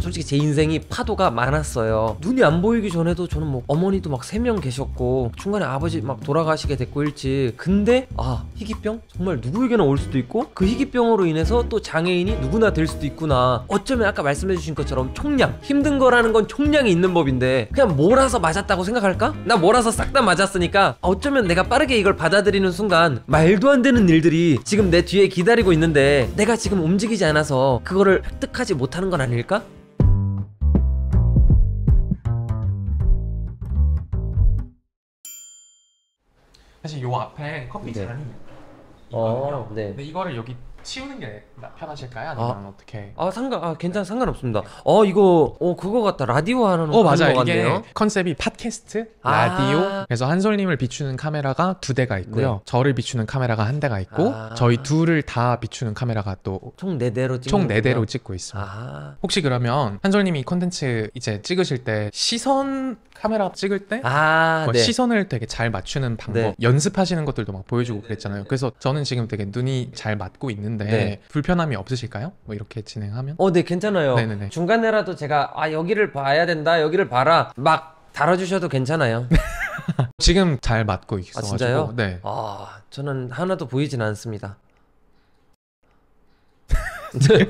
솔직히 제 인생이 파도가 많았어요 눈이 안 보이기 전에도 저는 뭐 어머니도 막 3명 계셨고 중간에 아버지 막 돌아가시게 됐고 일찍 근데 아 희귀병? 정말 누구에게나 올 수도 있고 그 희귀병으로 인해서 또 장애인이 누구나 될 수도 있구나 어쩌면 아까 말씀해주신 것처럼 총량 힘든 거라는 건 총량이 있는 법인데 그냥 몰아서 맞았다고 생각할까? 나 몰아서 싹 다 맞았으니까 어쩌면 내가 빠르게 이걸 받아들이는 순간 말도 안 되는 일들이 지금 내 뒤에 기다리고 있는데 내가 지금 움직이지 않아서 그거를 획득하지 못하는 건 아닐까? 사실 요 앞에 커피 네. 잔이 있거든요. 어, 네. 근데 이거를 여기 치우는 게 편하실까요? 아. 아니면 아, 어떻게? 아 상관 아 괜찮 상관없습니다. 어 이거 어 그거 같다 라디오 하는 어 맞아 이 같네요. 컨셉이 팟캐스트 아 라디오 그래서 한솔님을 비추는 카메라가 두 대가 있고요. 네. 저를 비추는 카메라가 한 대가 있고 아 저희 둘을 다 비추는 카메라가 또 총 네 대로 총네 대로 찍고 있습니다. 아. 혹시 그러면 한솔님이 컨텐츠 이제 찍으실 때 시선 카메라 찍을 때뭐 아, 네. 시선을 되게 잘 맞추는 방법 네. 연습하시는 것들도 막 보여주고 네, 네, 네, 그랬잖아요. 그래서 저는 지금 되게 눈이 잘 맞고 있는. 있는데 네. 불편함이 없으실까요? 뭐 이렇게 진행하면? 어, 네, 괜찮아요. 네네네. 중간에라도 제가 아, 여기를 봐야 된다. 여기를 봐라. 막 달아 주셔도 괜찮아요. 지금 잘 맞고 있어 가지고. 아, 진짜요? 네. 아, 저는 하나도 보이진 않습니다. 네.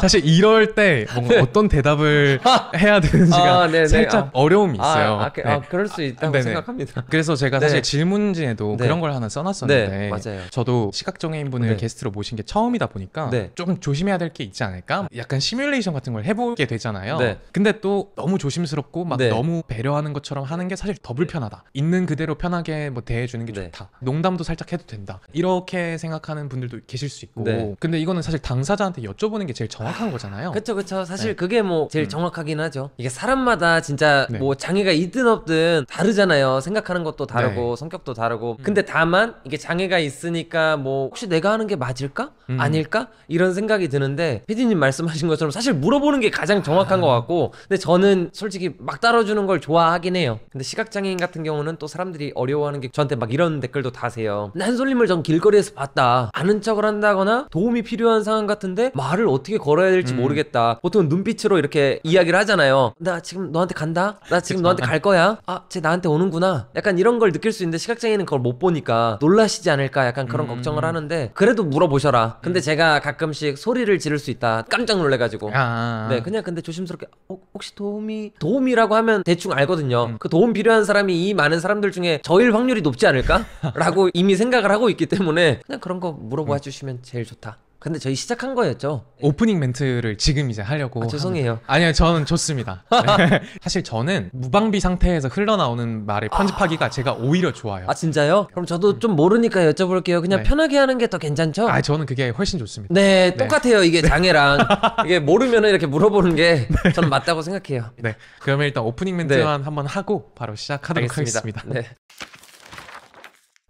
사실 이럴 때 뭔가 네. 어떤 대답을 해야 되는지가 아, 네, 살짝 아. 어려움이 아, 있어요. 아, 그, 아, 네. 아, 그럴 수 있다고 네 생각합니다. 그래서 제가 사실 네. 질문지에도 네. 그런 걸 하나 써놨었는데 맞아요. 저도 시각장애인분을 게스트로 모신 게 처음이다 보니까 좀 조심해야 될 게 있지 않을까? 약간 시뮬레이션 같은 걸 해보게 되잖아요. 근데 또 너무 조심스럽고 막 너무 배려하는 것처럼 하는 게 사실 더 불편하다. 있는 그대로 편하게 뭐 대해주는 게 좋다. 농담도 살짝 해도 된다. 이렇게 생각하는 분들도 계실 수 있고 근데 이거는 사실 당사 당사자한테 여쭤보는 게 제일 정확한 거잖아요. 그쵸 그쵸 사실 네. 그게 뭐 제일 음. 정확하긴 하죠. 이게 사람마다 진짜 네. 뭐 장애가 있든 없든 다르잖아요. 생각하는 것도 다르고 네. 성격도 다르고. 음. 근데 다만 이게 장애가 있으니까 뭐 혹시 내가 하는 게 맞을까? 음. 아닐까? 이런 생각이 드는데 피디님 말씀하신 것처럼 사실 물어보는 게 가장 정확한 아. 것 같고 근데 저는 솔직히 막 따라주는 걸 좋아하긴 해요. 근데 시각장애인 같은 경우는 또 사람들이 어려워하는 게 저한테 막 이런 댓글도 다세요. 난솔님을전 길거리에서 봤다. 아는 척을 한다거나 도움이 필요한 상황 같은 같은데 말을 어떻게 걸어야 될지 음. 모르겠다. 보통 눈빛으로 이렇게 이야기를 하잖아요. 나 지금 너한테 간다. 나 지금 너한테 갈 아. 거야. 아, 쟤 나한테 오는구나. 약간 이런 걸 느낄 수 있는데 시각장애인은 그걸 못 보니까 놀라시지 않을까 약간 그런 음. 걱정을 하는데 그래도 물어보셔라. 근데 음. 제가 가끔씩 소리를 지를 수 있다. 깜짝 놀래가지고. 아, 아, 아. 네, 그냥 근데 조심스럽게 어, 혹시 도움이 도움이라고 하면 대충 알거든요. 음. 그 도움 필요한 사람이 이 많은 사람들 중에 저일 확률이 높지 않을까라고 이미 생각을 하고 있기 때문에 그냥 그런 거 물어봐 음. 주시면 제일 좋다. 근데 저희 시작한 거였죠. 예. 오프닝 멘트를 지금 이제 하려고. 아, 죄송해요. 합니 아니요, 저는 좋습니다. 네. 사실 저는 무방비 상태에서 흘러나오는 말을 아. 편집하기가 아... 제가 오히려 좋아요. 아, 진짜요? 그럼 저도 음. 좀 모르니까 여쭤볼게요. 그냥 네. 편하게 하는 게 더 괜찮죠? 아, 저는 그게 훨씬 좋습니다. 네, 네. 똑같아요. 네. 이게 장애랑. 이게 모르면 이렇게 물어보는 게 네. 저는 맞다고 생각해요. 네. 그러면 일단 오프닝 멘트만 네. 한번 하고 바로 시작하도록 알겠습니다. 하겠습니다. 네.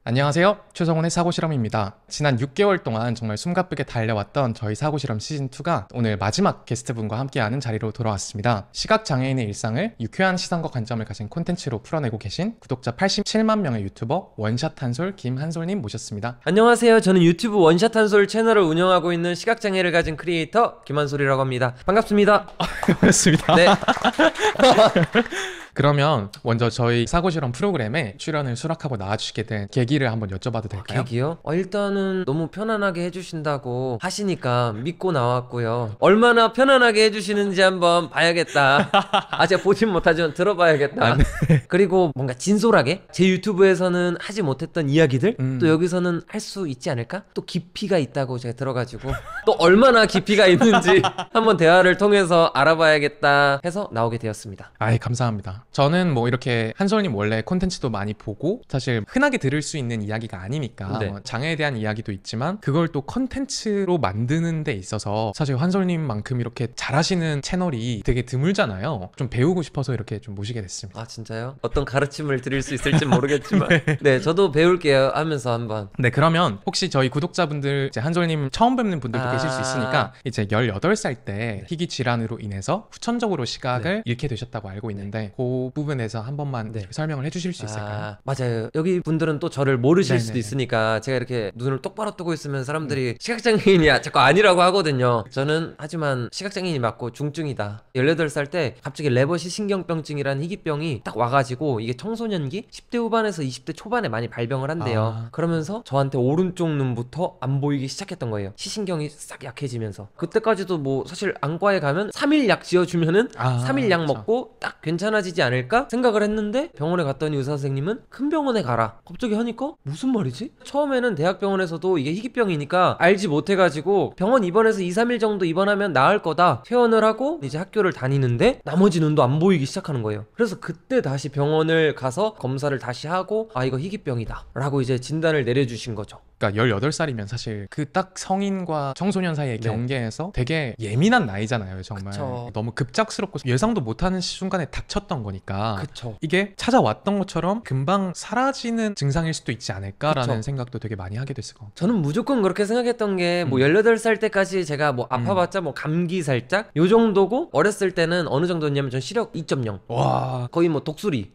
안녕하세요. 최성훈의 사고실험입니다. 지난 6개월 동안 정말 숨가쁘게 달려왔던 저희 사고실험 시즌2가 오늘 마지막 게스트분과 함께하는 자리로 돌아왔습니다. 시각장애인의 일상을 유쾌한 시선과 관점을 가진 콘텐츠로 풀어내고 계신 구독자 87만 명의 유튜버 원샷 한솔 김한솔님 모셨습니다. 안녕하세요. 저는 유튜브 원샷 한솔 채널을 운영하고 있는 시각장애를 가진 크리에이터 김한솔이라고 합니다. 반갑습니다. 반갑습니다. 네. 그러면 먼저 저희 사고실험 프로그램에 출연을 수락하고 나와주시게 된 계기를 한번 여쭤봐도 아, 될까요? 어, 계기요? 어, 일단은 너무 편안하게 해주신다고 하시니까 믿고 나왔고요. 얼마나 편안하게 해주시는지 한번 봐야겠다. 아, 제가 보진 못하지만 들어봐야겠다. 아, 네. 그리고 뭔가 진솔하게 제 유튜브에서는 하지 못했던 이야기들 음. 또 여기서는 할 수 있지 않을까? 또 깊이가 있다고 제가 들어가지고 또 얼마나 깊이가 있는지 한번 대화를 통해서 알아봐야겠다 해서 나오게 되었습니다. 아이, 감사합니다. 저는 뭐 이렇게 한솔님 원래 콘텐츠도 많이 보고 사실 흔하게 들을 수 있는 이야기가 아니니까 네. 뭐 장애에 대한 이야기도 있지만 그걸 또 콘텐츠로 만드는 데 있어서 사실 한솔님만큼 이렇게 잘하시는 채널이 되게 드물잖아요. 좀 배우고 싶어서 이렇게 좀 모시게 됐습니다. 아 진짜요? 어떤 가르침을 드릴 수 있을지 모르겠지만 네. 네. 저도 배울게요 하면서 한번 네 그러면 혹시 저희 구독자분들 이제 한솔님 처음 뵙는 분들도 아... 계실 수 아. 있으니까 이제 18살 때 희귀 질환으로 인해서 후천적으로 시각을 네. 잃게 되셨다고 알고 있는데 그 부분에서 한 번만 네. 설명을 해주실 수 있을까요? 아, 맞아요. 여기 분들은 또 저를 모르실 네네 네, 수도 네. 있으니까 제가 이렇게 눈을 똑바로 뜨고 있으면 사람들이 네. 시각장애인이야 아, 자꾸 아니라고 하거든요. 저는 하지만 시각장애인이 맞고 중증이다. 18살 때 갑자기 레버시 신경병증이라는 희귀병이 딱 와가지고 이게 청소년기 10대 후반에서 20대 초반에 많이 발병을 한대요. 아. 그러면서 저한테 오른쪽 눈부터 안 보이기 시작했던 거예요. 시신경이 싹 약해지면서 그때까지도 뭐 사실 안과에 가면 3일 약 지어주면은 아, 3일 약 그렇죠. 먹고 딱 괜찮아지지 생 않을까 생각을 했는데 병원에 갔더니 의사 선생님은 큰 병원에 가라 갑자기 하니까 무슨 말이지? 처음에는 대학병원에서도 이게 희귀병이니까 알지 못해가지고 병원 입원해서 2, 3일 정도 입원하면 나을 거다 퇴원을 하고 이제 학교를 다니는데 나머지 눈도 안 보이기 시작하는 거예요 그래서 그때 다시 병원을 가서 검사를 다시 하고 아 이거 희귀병이다 라고 이제 진단을 내려주신 거죠 그러니까 18살이면 사실 그 딱 성인과 청소년 사이의 네. 경계에서 되게 예민한 나이잖아요, 정말. 그쵸. 너무 급작스럽고 예상도 못하는 순간에 닥쳤던 거니까. 그쵸. 이게 찾아왔던 것처럼 금방 사라지는 증상일 수도 있지 않을까라는 그쵸. 생각도 되게 많이 하게 됐을 것 같아요. 저는 무조건 그렇게 생각했던 게뭐 음. 18살 때까지 제가 뭐 음. 아파봤자 음. 뭐 감기 살짝 요 정도고 어렸을 때는 어느 정도였냐면 전 시력 2.0. 와. 거의 뭐 독수리.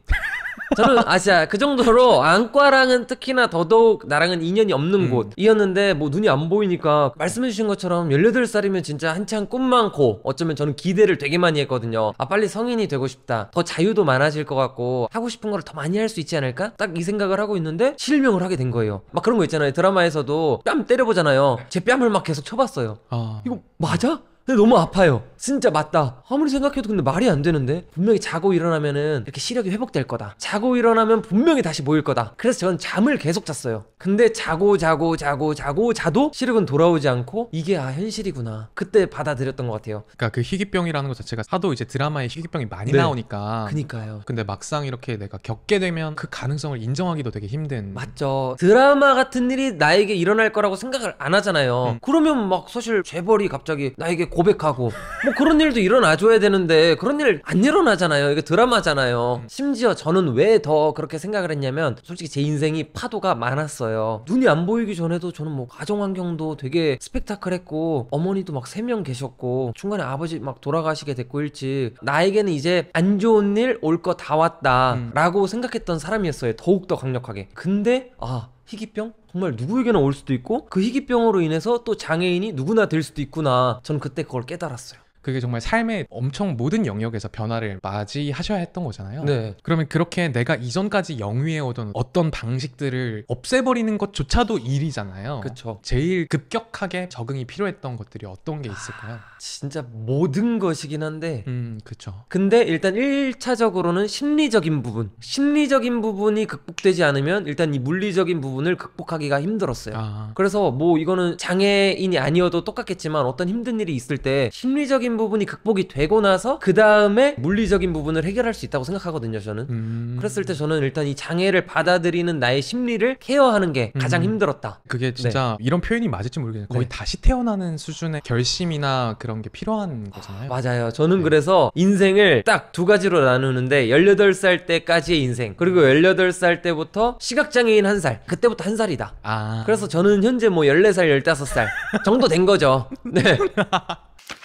저는 아시아그 정도로 안과랑은 특히나 더더욱 나랑은 인연이 없는 음. 곳이었는데 뭐 눈이 안 보이니까 말씀해주신 것처럼 18살이면 진짜 한창 꿈 많고 어쩌면 저는 기대를 되게 많이 했거든요 아 빨리 성인이 되고 싶다 더 자유도 많아질 것 같고 하고 싶은 걸 더 많이 할 수 있지 않을까? 딱 이 생각을 하고 있는데 실명을 하게 된 거예요 막 그런 거 있잖아요 드라마에서도 뺨 때려보잖아요 제 뺨을 막 계속 쳐봤어요 어. 이거 맞아? 근데 너무 아파요. 진짜 맞다. 아무리 생각해도 근데 말이 안 되는데? 분명히 자고 일어나면은 이렇게 시력이 회복될 거다. 자고 일어나면 분명히 다시 모일 거다. 그래서 저는 잠을 계속 잤어요. 근데 자고 자고 자고 자고 자도 시력은 돌아오지 않고 이게 아 현실이구나. 그때 받아들였던 것 같아요. 그러니까 그 희귀병이라는 것 자체가 하도 이제 드라마에 희귀병이 많이 네. 나오니까. 그니까요. 근데 막상 이렇게 내가 겪게 되면 그 가능성을 인정하기도 되게 힘든. 맞죠. 드라마 같은 일이 나에게 일어날 거라고 생각을 안 하잖아요. 음. 그러면 막 사실 재벌이 갑자기 나에게 고백하고 뭐 그런 일도 일어나줘야 되는데 그런 일 안 일어나잖아요. 이게 드라마잖아요. 음. 심지어 저는 왜 더 그렇게 생각을 했냐면 솔직히 제 인생이 파도가 많았어요. 눈이 안 보이기 전에도 저는 뭐 가정 환경도 되게 스펙타클했고 어머니도 막3명 계셨고 중간에 아버지 막 돌아가시게 됐고 일찍 나에게는 이제 안 좋은 일 올 거 다 왔다라고 음. 생각했던 사람이었어요. 더욱 더 강력하게. 근데 아 희귀병? 정말 누구에게나 올 수도 있고 그 희귀병으로 인해서 또 장애인이 누구나 될 수도 있구나 저는 그때 그걸 깨달았어요 그게 정말 삶의 엄청 모든 영역에서 변화를 맞이하셔야 했던 거잖아요. 네. 그러면 그렇게 내가 이전까지 영위해오던 어떤 방식들을 없애버리는 것조차도 일이잖아요. 그렇죠. 제일 급격하게 적응이 필요했던 것들이 어떤 게 있을까요? 아, 진짜 모든 것이긴 한데. 음, 그렇죠. 근데 일단 1차적으로는 심리적인 부분. 심리적인 부분이 극복되지 않으면 일단 이 물리적인 부분을 극복하기가 힘들었어요. 아. 그래서 뭐 이거는 장애인이 아니어도 똑같겠지만 어떤 힘든 일이 있을 때 심리적인 심 부분이 극복이 되고 나서 그 다음에 물리적인 부분을 해결할 수 있다고 생각하거든요. 저는 음... 그랬을 때 저는 일단 이 장애를 받아들이는 나의 심리를 케어하는 게 음. 가장 음... 힘들었다. 그게 진짜 네. 이런 표현이 맞을지 모르겠는데 거의 네. 다시 태어나는 수준의 결심이나 그런 게 필요한 거잖아요. 아, 맞아요. 저는 네. 그래서 인생을 딱 두 가지로 나누는데 18살 때까지의 인생 그리고 18살 때부터 시각장애인 한 살 그때부터 한 살이다. 아... 그래서 저는 현재 뭐 14살, 15살 정도 된 거죠. 네.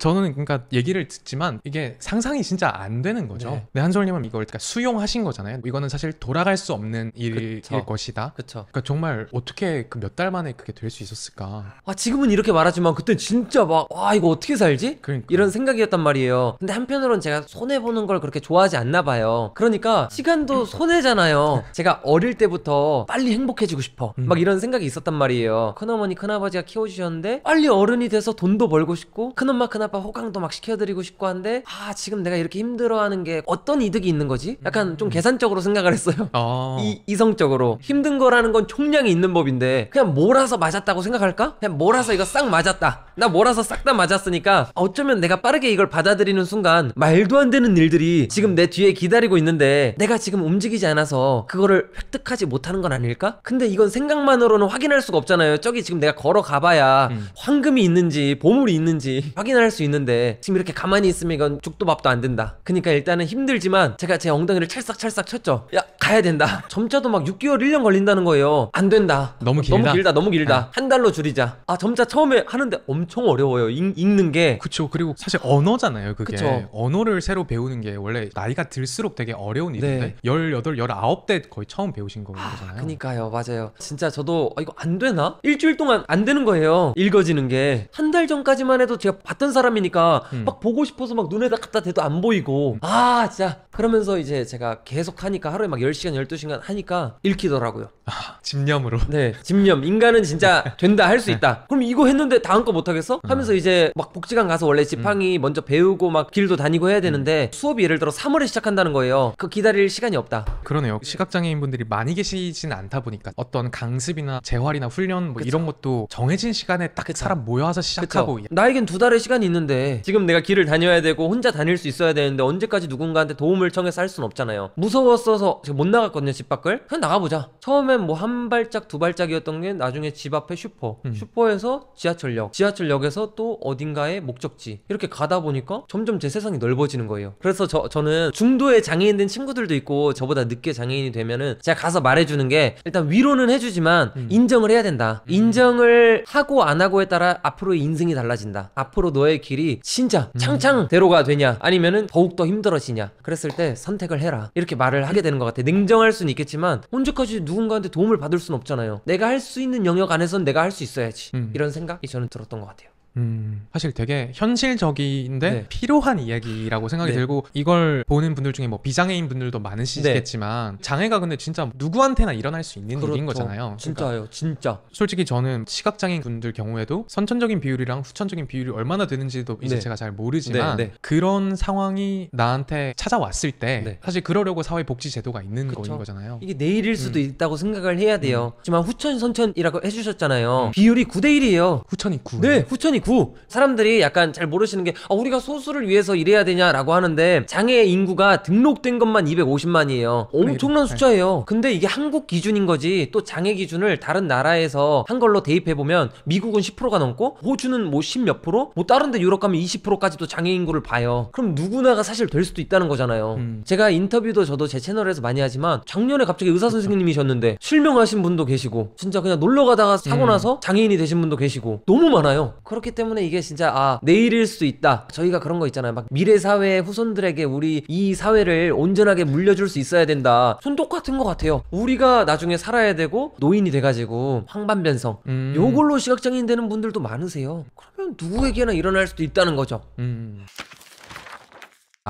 저는 그러니까 얘기를 듣지만 이게 상상이 진짜 안 되는 거죠. 네. 근 네, 한솔님은 이걸 그러니까 수용하신 거잖아요. 이거는 사실 돌아갈 수 없는 일일 그쵸. 것이다. 그쵸. 그러니까 정말 어떻게 그 몇 달 만에 그게 될 수 있었을까? 아 지금은 이렇게 말하지만 그때 진짜 막 와 이거 어떻게 살지? 그러니까. 이런 생각이었단 말이에요. 근데 한편으론 제가 손해 보는 걸 그렇게 좋아하지 않나 봐요. 그러니까 시간도 음. 손해잖아요. 네. 제가 어릴 때부터 빨리 행복해지고 싶어. 음. 막 이런 생각이 있었단 말이에요. 큰어머니 큰아버지가 키워주셨는데 빨리 어른이 돼서 돈도 벌고 싶고 큰엄마 큰아빠 아빠 호강도 막 시켜드리고 싶고 한데 아 지금 내가 이렇게 힘들어하는 게 어떤 이득이 있는 거지? 약간 좀 음. 계산적으로 생각을 했어요. 어. 이 이성적으로 힘든 거라는 건 총량이 있는 법인데 그냥 몰아서 맞았다고 생각할까? 그냥 몰아서 이거 싹 맞았다. 나 몰아서 싹 다 맞았으니까 어쩌면 내가 빠르게 이걸 받아들이는 순간 말도 안 되는 일들이 지금 내 뒤에 기다리고 있는데 내가 지금 움직이지 않아서 그거를 획득하지 못하는 건 아닐까? 근데 이건 생각만으로는 확인할 수가 없잖아요. 저기 지금 내가 걸어가봐야 음. 황금이 있는지 보물이 있는지 확인할 수수 있는데 지금 이렇게 가만히 있으면 이건 죽도 밥도 안 된다 그니까 일단은 힘들지만 제가 제 엉덩이를 찰싹찰싹 쳤죠 야 가야 된다. 점자도 막 6개월, 1년 걸린다는 거예요. 안 된다. 너무 길다. 너무 길다. 너무 길다. 네. 한 달로 줄이자. 아 점자 처음에 하는데 엄청 어려워요. 읽, 는 게. 그쵸. 그리고 사실 언어잖아요. 그게 그쵸. 언어를 새로 배우는 게 원래 나이가 들수록 되게 어려운 네. 일인데 네. 18, 19대 거의 처음 배우신 거잖아요. 아, 그니까요. 맞아요. 진짜 저도 아, 이거 안 되나? 일주일 동안 안 되는 거예요. 읽어지는 게. 한 달 전까지만 해도 제가 봤던 사람이니까 음. 막 보고 싶어서 막 눈에다 갖다 대도 안 보이고. 아 진짜 그러면서 이제 제가 계속 하니까 하루에 막 10시 10시간, 12시간 하니까 읽히더라고요. 아, 집념으로. 네, 집념. 인간은 진짜 된다, 할수 네. 있다. 그럼 이거 했는데 다음 거 못하겠어? 음. 하면서 이제 막 복지관 가서 원래 지팡이 음. 먼저 배우고 막 길도 다니고 해야 음. 되는데 수업이 예를 들어 3월에 시작한다는 거예요. 그 기다릴 시간이 없다. 그러네요. 시각장애인 분들이 많이 계시진 않다 보니까 어떤 강습이나 재활이나 훈련 뭐 이런 것도 정해진 시간에 딱 그쵸. 사람 모여서 시작하고. 그쵸. 나에겐 두 달의 시간이 있는데 지금 내가 길을 다녀야 되고 혼자 다닐 수 있어야 되는데 언제까지 누군가한테 도움을 청해서 할 수는 없잖아요. 무서웠어서 못 나갔거든요 집 밖을 그냥 나가보자 처음엔 뭐 한 발짝 두 발짝이었던 게 나중에 집 앞에 슈퍼 음. 슈퍼에서 지하철역 지하철역에서 또 어딘가의 목적지 이렇게 가다 보니까 점점 제 세상이 넓어지는 거예요 그래서 저, 저는 중도에 장애인 된 친구들도 있고 저보다 늦게 장애인이 되면은 제가 가서 말해주는 게 일단 위로는 해주지만 음. 인정을 해야 된다 음. 인정을 하고 안 하고에 따라 앞으로의 인생이 달라진다 앞으로 너의 길이 진짜 음. 창창대로가 되냐 아니면은 더욱더 힘들어지냐 그랬을 때 선택을 해라 이렇게 말을 하게 되는 것 같아요 냉정할 수는 있겠지만 언제까지 누군가한테 도움을 받을 수는 없잖아요. 내가 할 수 있는 영역 안에선 내가 할 수 있어야지. 음. 이런 생각이 저는 들었던 것 같아요. 음. 사실 되게 현실적인데 네. 필요한 이야기라고 생각이 네. 들고 이걸 보는 분들 중에 뭐 비장애인 분들도 많으시겠지만 네. 장애가 근데 진짜 누구한테나 일어날 수 있는 그렇죠. 일인 거잖아요. 진짜요, 그러니까 진짜. 솔직히 저는 시각장애인 분들 경우에도 선천적인 비율이랑 후천적인 비율이 얼마나 되는지도 이제 네. 제가 잘 모르지만 네, 네. 그런 상황이 나한테 찾아왔을 때 사실 그러려고 사회복지 제도가 있는 그쵸. 거인 거잖아요. 이게 내일일 수도 음. 있다고 생각을 해야 돼요. 음. 하지만 후천 선천이라고 해주셨잖아요. 음. 비율이 9대 1이에요. 후천이 9. 네, 후천이 9. 부 사람들이 약간 잘 모르시는 게 아, 우리가 소수를 위해서 일해야 되냐라고 하는데 장애 인구가 등록된 것만 250만이에요. 엄청난 네. 숫자예요. 근데 이게 한국 기준인 거지 또 장애 기준을 다른 나라에서 한 걸로 대입해 보면 미국은 10%가 넘고 호주는 뭐 10몇 프로? 뭐 다른 데 유럽 가면 20%까지도 장애 인구를 봐요. 그럼 누구나가 사실 될 수도 있다는 거잖아요. 음. 제가 인터뷰도 저도 제 채널에서 많이 하지만 작년에 갑자기 의사 선생님이셨는데 실명하신 분도 계시고 진짜 그냥 놀러 가다가 사고 음. 나서 장애인이 되신 분도 계시고 너무 많아요. 그렇게 그기 때문에 이게 진짜 아 내일일 수도 있다 저희가 그런 거 있잖아요 막 미래 사회의 후손들에게 우리 이 사회를 온전하게 물려줄 수 있어야 된다 손 똑같은 것 같아요 우리가 나중에 살아야 되고 노인이 돼가지고 황반변성 음. 요걸로 시각장애인 되는 분들도 많으세요 그러면 누구에게나 일어날 수도 있다는 거죠 음.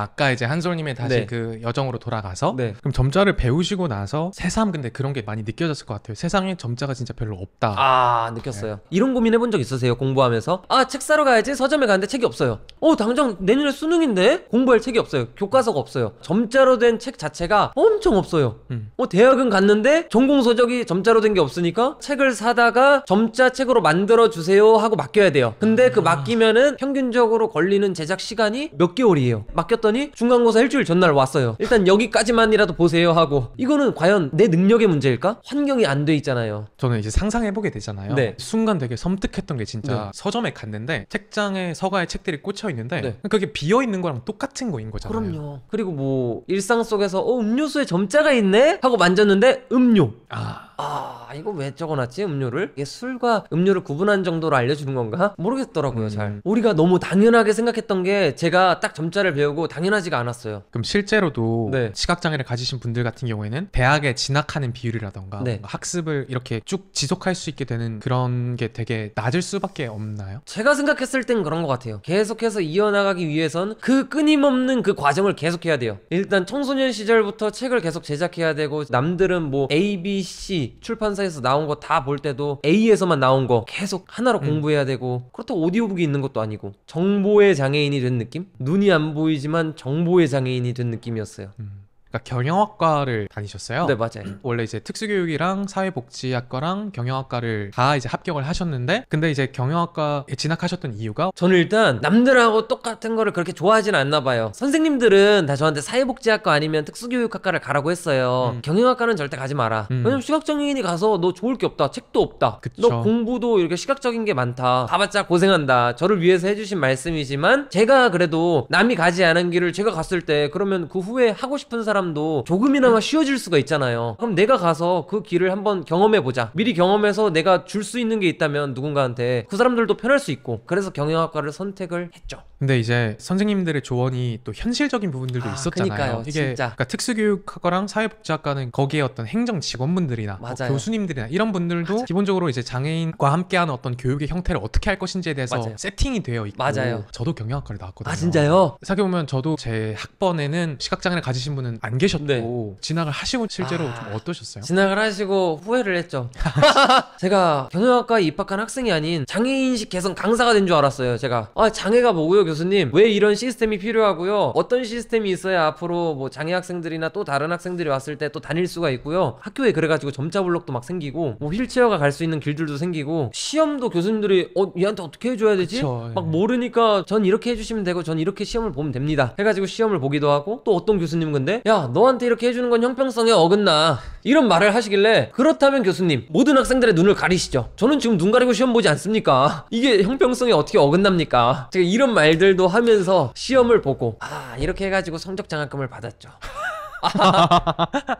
아까 이제 한솔님의 다시 네. 그 여정으로 돌아가서 네. 그럼 점자를 배우시고 나서 새삼 근데 그런 게 많이 느껴졌을 것 같아요. 세상에 점자가 진짜 별로 없다. 아 느꼈어요. 네. 이런 고민 해본 적 있으세요? 공부하면서 아 책 사러 가야지 서점에 가는데 책이 없어요. 어 당장 내년에 수능인데 공부할 책이 없어요. 교과서가 없어요. 점자로 된 책 자체가 엄청 없어요. 음. 어 대학은 갔는데 전공 서적이 점자로 된 게 없으니까 책을 사다가 점자 책으로 만들어 주세요 하고 맡겨야 돼요. 근데 그 아. 맡기면은 평균적으로 걸리는 제작 시간이 몇 개월이에요. 맡겼던 했더니 중간고사 일주일 전날 왔어요. 일단 여기까지만이라도 보세요 하고 이거는 과연 내 능력의 문제일까? 환경이 안 돼 있잖아요. 저는 이제 상상해보게 되잖아요. 네. 순간 되게 섬뜩했던 게 진짜 네. 서점에 갔는데 책장에 서가에 책들이 꽂혀 있는데 네. 그게 비어 있는 거랑 똑같은 거인 거잖아요. 그럼요. 그리고 뭐 일상 속에서 어, 음료수에 점자가 있네 하고 만졌는데 음료. 아. 아... 아 이거 왜 적어놨지 음료를 이게 술과 음료를 구분한 정도로 알려주는 건가 모르겠더라고요 음. 잘 우리가 너무 당연하게 생각했던 게 제가 딱 점자를 배우고 당연하지가 않았어요 그럼 실제로도 네. 시각장애를 가지신 분들 같은 경우에는 대학에 진학하는 비율이라던가 네. 학습을 이렇게 쭉 지속할 수 있게 되는 그런 게 되게 낮을 수밖에 없나요? 제가 생각했을 땐 그런 것 같아요 계속해서 이어나가기 위해선 그 끊임없는 그 과정을 계속해야 돼요 일단 청소년 시절부터 책을 계속 제작해야 되고 남들은 뭐 ABC 출판사 회사에서 나온 거 다 볼 때도 A에서만 나온 거 계속 하나로 음. 공부해야 되고 그렇다고 오디오북이 있는 것도 아니고 정보의 장애인이 된 느낌? 눈이 안 보이지만 정보의 장애인이 된 느낌이었어요. 음. 그러니까 경영학과를 다니셨어요. 네, 맞아요. 원래 이제 특수교육이랑 사회복지학과랑 경영학과를 다 이제 합격을 하셨는데 근데 이제 경영학과에 진학하셨던 이유가 저는 일단 남들하고 똑같은 거를 그렇게 좋아하진 않나 봐요. 선생님들은 다 저한테 사회복지학과 아니면 특수교육학과를 가라고 했어요. 음. 경영학과는 절대 가지 마라. 음. 왜냐면 시각장애인이 가서 너 좋을 게 없다. 책도 없다. 그쵸. 너 공부도 이렇게 시각적인 게 많다. 가봤자 고생한다. 저를 위해서 해주신 말씀이지만 제가 그래도 남이 가지 않은 길을 제가 갔을 때 그러면 그 후에 하고 싶은 사람 사람도 조금이나마 쉬워질 수가 있잖아요. 그럼 내가 가서 그 길을 한번 경험해보자. 미리 경험해서 내가 줄 수 있는 게 있다면 누군가한테 그 사람들도 편할 수 있고 그래서 경영학과를 선택을 했죠. 근데 이제 선생님들의 조언이 또 현실적인 부분들도 아, 있었잖아요. 그러니까요, 이게 진짜. 그러니까 특수교육학과랑 사회복지학과는 거기에 어떤 행정 직원분들이나 뭐 교수님들이나 이런 분들도 맞아. 기본적으로 이제 장애인과 함께하는 어떤 교육의 형태를 어떻게 할 것인지에 대해서 맞아요. 세팅이 되어 있고 맞아요. 저도 경영학과를 나왔거든요. 아 진짜요? 생각해 보면 저도 제 학번에는 시각장애를 가지신 분은 안 계셨고 네. 진학을 하시고 실제로 아, 좀 어떠셨어요? 진학을 하시고 후회를 했죠. 제가 경영학과에 입학한 학생이 아닌 장애인식 개선 강사가 된 줄 알았어요. 제가 아 장애가 뭐고요? 교수님 왜 이런 시스템이 필요하고요 어떤 시스템이 있어야 앞으로 뭐 장애 학생들이나 또 다른 학생들이 왔을 때 또 다닐 수가 있고요 학교에 그래가지고 점자 블록도 막 생기고 뭐 휠체어가 갈 수 있는 길들도 생기고 시험도 교수님들이 어 얘한테 어떻게 해줘야 되지 그쵸, 예. 막 모르니까 전 이렇게 해주시면 되고 전 이렇게 시험을 보면 됩니다 해가지고 시험을 보기도 하고 또 어떤 교수님 은 근데 야 너한테 이렇게 해주는 건 형평성에 어긋나 이런 말을 하시길래 그렇다면 교수님 모든 학생들의 눈을 가리시죠 저는 지금 눈 가리고 시험 보지 않습니까 이게 형평성에 어떻게 어긋납니까 제가 이런 말 일들도 하면서 시험을 보고 아 이렇게 해가지고 성적 장학금을 받았죠.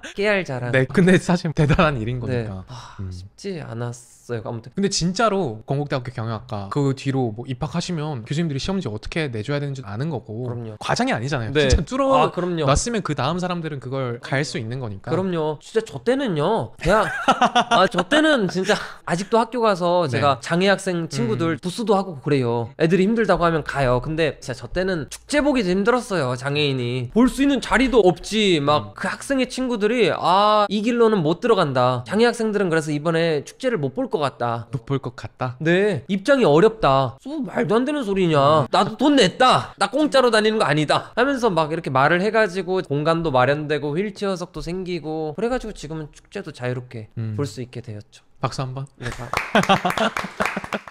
깨알 잘하네. 근데 사실 대단한 일인 네. 거니까. 네. 아, 음. 쉽지 않았어. 갔어요. 아무튼 근데 진짜로 건국대학교 경영학과 그 뒤로 뭐 입학하시면 교수님들이 시험지 어떻게 내줘야 되는지 아는 거고 그럼요. 과장이 아니잖아요. 네. 진짜 뚫어 아, 놨으면 그 다음 사람들은 그걸 갈 수 있는 거니까. 그럼요. 진짜 저 때는요. 대학 아저 때는 진짜 아직도 학교 가서 네. 제가 네. 장애 학생 친구들 음. 부수도 하고 그래요. 애들이 힘들다고 하면 가요. 근데 진짜 저 때는 축제 보기도 힘들었어요. 장애인이 볼 수 있는 자리도 없지. 막그 음. 그 학생의 친구들이 아이 길로는 못 들어간다. 장애 학생들은 그래서 이번에 축제를 못볼것 같다 못볼 것 같다 네 입장이 어렵다 소 뭐 말도 안 되는 소리냐 나도 돈 냈다 나 공짜로 다니는 거 아니다 하면서 막 이렇게 말을 해가지고 공간도 마련되고 휠체어석도 생기고 그래가지고 지금은 축제도 자유롭게 음. 볼수 있게 되었죠 박수 한번 네,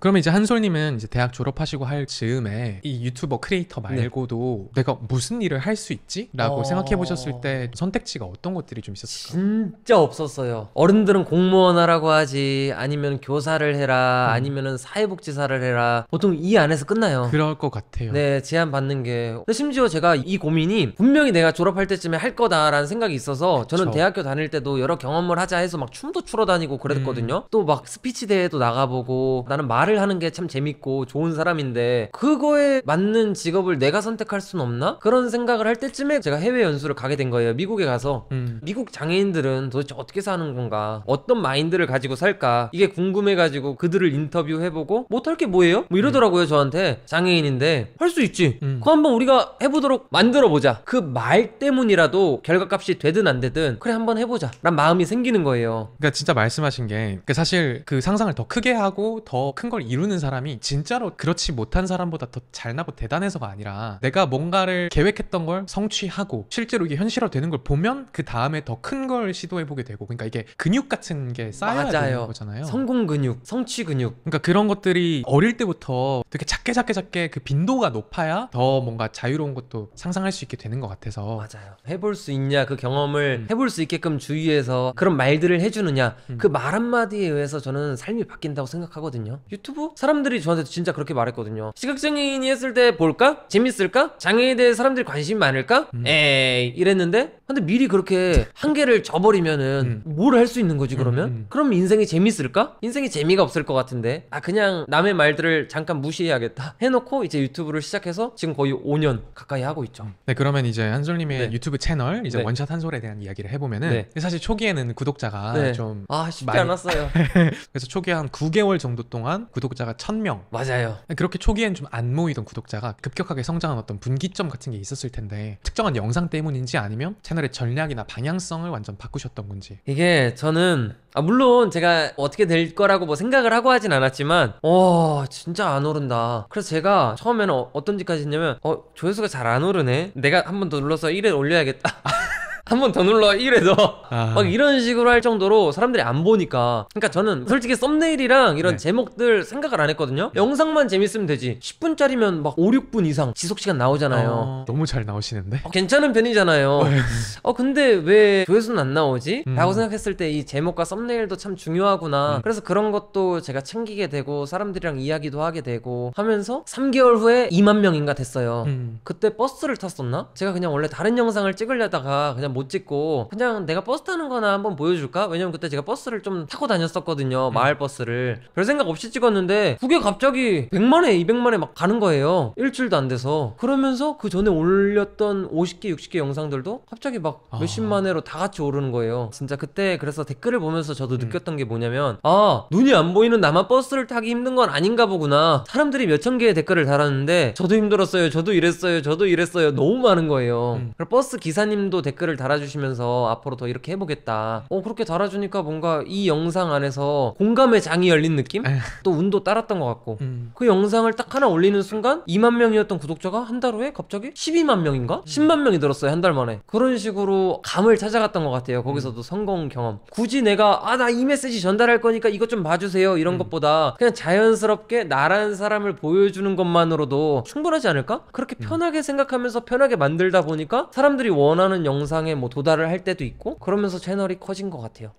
그러면 이제 한솔님은 이제 대학 졸업하시고 할 즈음에 이 유튜버 크리에이터 네. 말고도 내가 무슨 일을 할 수 있지?라고 어... 생각해 보셨을 때 선택지가 어떤 것들이 좀 있었을까? 진짜 없었어요. 어른들은 공무원 하라고 하지, 아니면 교사를 해라, 음. 아니면은 사회복지사를 해라. 보통 이 안에서 끝나요. 그럴 것 같아요. 네, 제안 받는 게. 근데 심지어 제가 이 고민이 분명히 내가 졸업할 때쯤에 할 거다라는 생각이 있어서 저는 그 대학교 다닐 때도 여러 경험을 하자 해서 막 춤도 추러 다니고 그랬거든요. 음. 또막 스피치 대회도 나가보고 나는 말을 말을 하는 게 참 재밌고 좋은 사람인데 그거에 맞는 직업을 내가 선택할 순 없나? 그런 생각을 할 때쯤에 제가 해외 연수를 가게 된 거예요. 미국에 가서 음. 미국 장애인들은 도대체 어떻게 사는 건가? 어떤 마인드를 가지고 살까? 이게 궁금해가지고 그들을 인터뷰해보고 못할 게 뭐예요? 뭐 이러더라고요 음. 저한테 장애인인데 할 수 있지. 음. 그거 한번 우리가 해보도록 만들어 보자. 그 말 때문이라도 결과값이 되든 안 되든 그래 한번 해보자. 란 마음이 생기는 거예요. 그러니까 진짜 말씀하신 게 그 사실 그 상상을 더 크게 하고 더큰걸 성 이루는 사람이 진짜로 그렇지 못한 사람보다 더 잘나고 대단해서가 아니라 내가 뭔가를 계획했던 걸 성취하고 실제로 이게 현실화되는 걸 보면 그 다음에 더 큰 걸 시도해보게 되고 그러니까 이게 근육 같은 게 쌓여야 맞아요. 되는 거잖아요. 성공 근육, 성취 근육. 그러니까 그런 것들이 어릴 때부터 되게 작게 작게 작게 그 빈도가 높아야 더 뭔가 자유로운 것도 상상할 수 있게 되는 것 같아서 맞아요. 해볼 수 있냐 그 경험을 음. 해볼 수 있게끔 주위에서 그런 말들을 해주느냐 음. 그말 한마디에 의해서 저는 삶이 바뀐다고 생각하거든요. 유튜브 유튜브? 사람들이 저한테 진짜 그렇게 말했거든요. 시각장애인이 했을 때 볼까? 재밌을까? 장애에 대해 사람들이 관심이 많을까? 음. 에이 이랬는데 근데 미리 그렇게 한계를 저버리면은 음. 뭘할 수 있는 거지 그러면? 음, 음, 음. 그럼 인생이 재밌을까? 인생이 재미가 없을 것 같은데 아 그냥 남의 말들을 잠깐 무시해야겠다 해놓고 이제 유튜브를 시작해서 지금 거의 5년 가까이 하고 있죠. 네 그러면 이제 한솔님의 네. 유튜브 채널 이제 네. 원샷 한솔에 대한 이야기를 해보면은 네. 사실 초기에는 구독자가 네. 좀아 쉽지 많이... 않았어요. 그래서 초기에 한 9개월 정도 동안 구독자가 1 0 0 0명 맞아요. 그렇게 초기엔 좀 안 모이던 구독자가 급격하게 성장한 어떤 분기점 같은 게 있었을 텐데 특정한 영상 때문인지 아니면 채널의 전략이나 방향성을 완전 바꾸셨던 건지 이게 저는 아 물론 제가 어떻게 될 거라고 뭐 생각을 하고 하진 않았지만 와 어, 진짜 안 오른다 그래서 제가 처음에는 어, 떤짓까지 했냐면 어 조회수가 잘 안 오르네 내가 한 번 더 눌러서 1을 올려야겠다 한번더 눌러 이래서 아. 막 이런 식으로 할 정도로 사람들이 안 보니까 그러니까 저는 솔직히 썸네일이랑 이런 네. 제목들 생각을 안 했거든요 영상만 재밌으면 되지 10분짜리면 막 5, 6분 이상 지속시간 나오잖아요 어... 너무 잘 나오시는데 어, 괜찮은 편이잖아요 어, 예. 어 근데 왜 조회수는 안 나오지? 음. 라고 생각했을 때 이 제목과 썸네일도 참 중요하구나 음. 그래서 그런 것도 제가 챙기게 되고 사람들이랑 이야기도 하게 되고 하면서 3개월 후에 2만 명인가 됐어요 음. 그때 버스를 탔었나? 제가 그냥 원래 다른 영상을 찍으려다가 그냥 못못 찍고 그냥 내가 버스 타는 거나 한번 보여줄까? 왜냐면 그때 제가 버스를 좀 타고 다녔었거든요. 음. 마을 버스를. 별 생각 없이 찍었는데 그게 갑자기 100만에 200만에 막 가는 거예요. 일주일도 안 돼서. 그러면서 그 전에 올렸던 50개, 60개 영상들도 갑자기 막 아. 몇십만 회로 다 같이 오르는 거예요. 진짜 그때 그래서 댓글을 보면서 저도 음. 느꼈던 게 뭐냐면 아, 눈이 안 보이는 나만 버스를 타기 힘든 건 아닌가 보구나. 사람들이 몇 천 개의 댓글을 달았는데 저도 힘들었어요. 저도 이랬어요. 저도 이랬어요. 너무 많은 거예요. 음. 그리고 버스 기사님도 댓글을 달아 달아주시면서 앞으로 더 이렇게 해보겠다. 어 그렇게 달아주니까 뭔가 이 영상 안에서 공감의 장이 열린 느낌? 또 운도 따랐던 것 같고 음. 그 영상을 딱 하나 올리는 순간 2만 명이었던 구독자가 한 달 후에 갑자기 12만 명인가? 음. 10만 명이 늘었어요 한 달 만에 그런 식으로 감을 찾아갔던 것 같아요 거기서도 음. 성공 경험 굳이 내가 아 나 이 메시지 전달할 거니까 이것 좀 봐주세요 이런 음. 것보다 그냥 자연스럽게 나라는 사람을 보여주는 것만으로도 충분하지 않을까? 그렇게 음. 편하게 생각하면서 편하게 만들다 보니까 사람들이 원하는 영상에 뭐 도달을 할 때도 있고 그러면서 채널이 커진 것 같아요.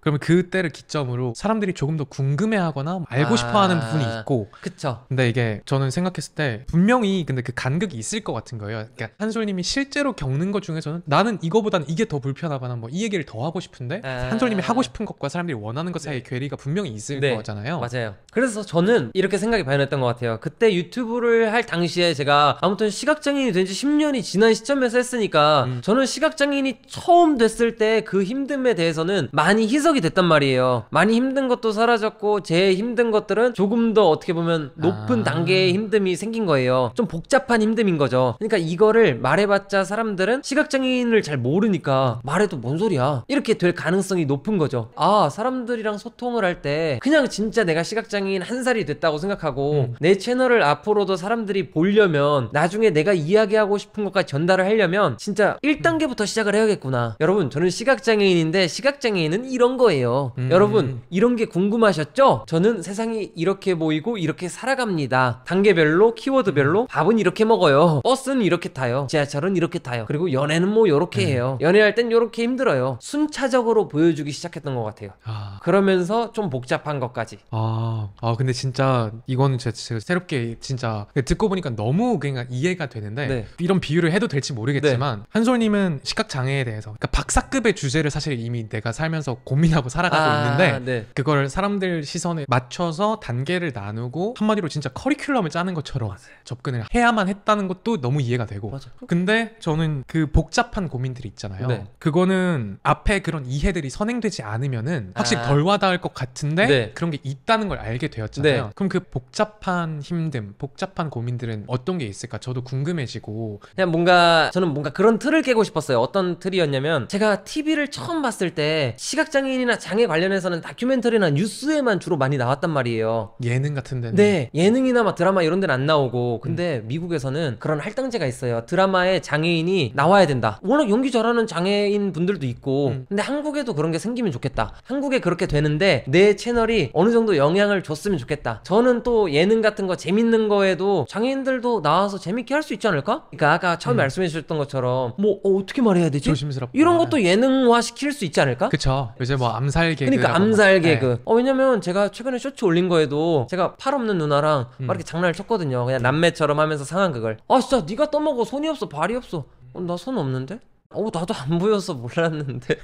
그러면 그때를 기점으로 사람들이 조금 더 궁금해하거나 알고 아... 싶어하는 부분이 있고 그쵸 근데 이게 저는 생각했을 때 분명히 근데 그 간극이 있을 것 같은 거예요 그러니까 한솔님이 실제로 겪는 것 중에서는 나는 이거보다는 이게 더 불편하거나 뭐 이 얘기를 더 하고 싶은데 아... 한솔님이 하고 싶은 것과 사람들이 원하는 것 사이의 네. 괴리가 분명히 있을 네. 거잖아요 맞아요 그래서 저는 이렇게 생각이 변했던것 같아요 그때 유튜브를 할 당시에 제가 아무튼 시각장애인이 된 지 10년이 지난 시점에서 했으니까 음. 저는 시각장애인이 처음 됐을 때 그 힘듦에 대해서는 많이 희생 해석이 됐단 말이에요. 많이 힘든 것도 사라졌고 제 힘든 것들은 조금 더 어떻게 보면 높은 아... 단계의 힘듦이 생긴 거예요. 좀 복잡한 힘듦인 거죠. 그러니까 이거를 말해봤자 사람들은 시각장애인을 잘 모르니까 말해도 뭔 소리야 이렇게 될 가능성이 높은 거죠. 아 사람들이랑 소통을 할 때 그냥 진짜 내가 시각장애인 한 살이 됐다고 생각하고 음. 내 채널을 앞으로도 사람들이 보려면 나중에 내가 이야기하고 싶은 것까지 전달을 하려면 진짜 1단계부터 시작을 해야겠구나. 여러분 저는 시각장애인인데 시각장애인은 이런 거예요. 음. 여러분, 이런 게 궁금하셨죠? 저는 세상이 이렇게 보이고 이렇게 살아갑니다. 단계별로, 키워드별로, 밥은 이렇게 먹어요. 버스는 이렇게 타요. 지하철은 이렇게 타요. 그리고 연애는 뭐 이렇게 음. 해요. 연애할 땐 이렇게 힘들어요. 순차적으로 보여주기 시작했던 것 같아요. 아. 그러면서 좀 복잡한 것까지. 아, 아 근데 진짜 이거는 제가, 새롭게 진짜 듣고 보니까 너무 그냥 이해가 되는데 네. 이런 비유를 해도 될지 모르겠지만 네. 한솔님은 시각 장애에 대해서 그러니까 박사급의 주제를 사실 이미 내가 살면서 고민 고민하고 살아가고 아, 있는데 네. 그걸 사람들 시선에 맞춰서 단계를 나누고 한마디로 진짜 커리큘럼을 짜는 것처럼 맞아요. 접근을 해야만 했다는 것도 너무 이해가 되고 맞아. 근데 저는 그 복잡한 고민들이 있잖아요 네. 그거는 앞에 그런 이해들이 선행되지 않으면은 확실히 아. 덜 와닿을 것 같은데 네. 그런 게 있다는 걸 알게 되었잖아요 네. 그럼 그 복잡한 힘듦 복잡한 고민들은 어떤 게 있을까 저도 궁금해지고 그냥 뭔가 저는 뭔가 그런 틀을 깨고 싶었어요 어떤 틀이었냐면 제가 TV를 처음 봤을 때 시각장애인 질환이나 장애 관련해서는 다큐멘터리나 뉴스에만 주로 많이 나왔단 말이에요. 예능 같은 데는. 네, 예능이나 막 드라마 이런 데는 안 나오고 음. 근데 음. 미국에서는 그런 할당제가 있어요. 드라마에 장애인이 나와야 된다. 워낙 연기 잘하는 장애인 분들도 있고 음. 근데 한국에도 그런 게 생기면 좋겠다. 한국에 그렇게 되는데 내 채널이 어느 정도 영향을 줬으면 좋겠다. 저는 또 예능 같은 거 재밌는 거에도 장애인들도 나와서 재밌게 할 수 있지 않을까? 그러니까 아까 처음 음. 말씀해 주셨던 것처럼 뭐 어, 떻게 말해야 되지? 조심스럽고 이런 것도 예능화 시킬 수 있지 않을까? 그쵸. 요새 뭐 아, 암살 개그. 그러니까 암살 개그. 네. 어, 왜냐면 제가 최근에 쇼츠 올린 거에도 제가 팔 없는 누나랑 음. 막 이렇게 장난을 쳤거든요. 그냥 남매처럼 하면서 상한 그걸. 아, 진짜 네가 떠먹어. 손이 없어. 발이 없어. 어, 나손 없는데? 어, 나도 안 보여서 몰랐는데.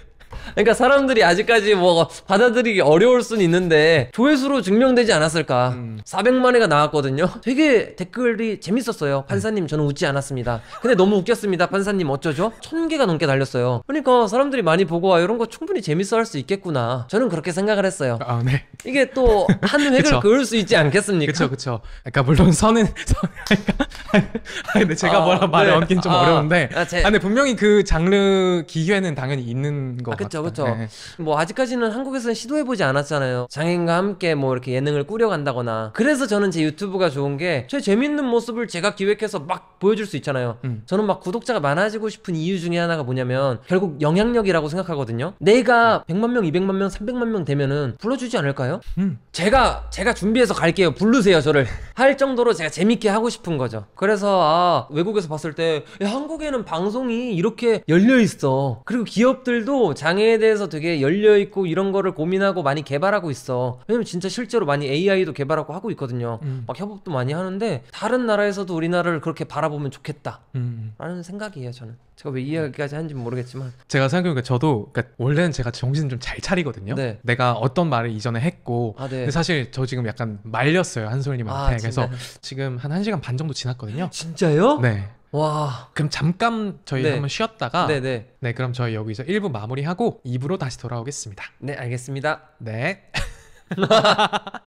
그러니까 사람들이 아직까지 뭐 받아들이기 어려울 순 있는데 조회수로 증명되지 않았을까 음. 400만회가 나왔거든요 되게 댓글이 재밌었어요 판사님 저는 웃지 않았습니다 근데 너무 웃겼습니다 판사님 어쩌죠? 1000개가 넘게 달렸어요 그러니까 사람들이 많이 보고 와 아, 이런 거 충분히 재밌어 할 수 있겠구나 저는 그렇게 생각을 했어요 아, 네. 이게 또 한 획을 그을 수 있지 않겠습니까? 그쵸 그쵸 그러니까 물론 선은 제가 아, 뭐라 네. 말을 얹긴 좀 아, 어려운데 아, 제... 아, 근데 분명히 그 장르 기회는 당연히 있는 거 그렇죠그렇죠뭐 네. 아직까지는 한국에서는 시도해보지 않았잖아요. 장인과 함께 뭐 이렇게 예능을 꾸려간다거나. 그래서 저는 제 유튜브가 좋은 게 제 재밌는 모습을 제가 기획해서 막 보여줄 수 있잖아요. 음. 저는 막 구독자가 많아지고 싶은 이유 중에 하나가 뭐냐면 결국 영향력이라고 생각하거든요. 내가 100만 명, 200만 명, 300만 명 되면은 불러주지 않을까요? 음. 제가 제가 준비해서 갈게요. 부르세요 저를 할 정도로 제가 재밌게 하고 싶은 거죠. 그래서 아 외국에서 봤을 때 야, 한국에는 방송이 이렇게 열려 있어. 그리고 기업들도 자, 장애에 대해서 되게 열려있고 이런 거를 고민하고 많이 개발하고 있어. 왜냐면 진짜 실제로 많이 AI도 개발하고 하고 있거든요. 음. 막 협업도 많이 하는데 다른 나라에서도 우리나라를 그렇게 바라보면 좋겠다. 음. 라는 생각이에요, 저는. 제가 왜 이야기까지 하는지 모르겠지만 제가 생각해보니까 저도 그러니까 원래는 제가 정신 좀 잘 차리거든요 네. 내가 어떤 말을 이전에 했고 아, 네. 근데 사실 저 지금 약간 말렸어요 한솔님한테 아, 그래서 지금 한 1시간 반 정도 지났거든요 진짜요? 네 와. 그럼 잠깐 저희 네. 한번 쉬었다가 네네. 네. 네, 그럼 저희 여기서 1부 마무리하고 2부로 다시 돌아오겠습니다. 네, 알겠습니다. 네.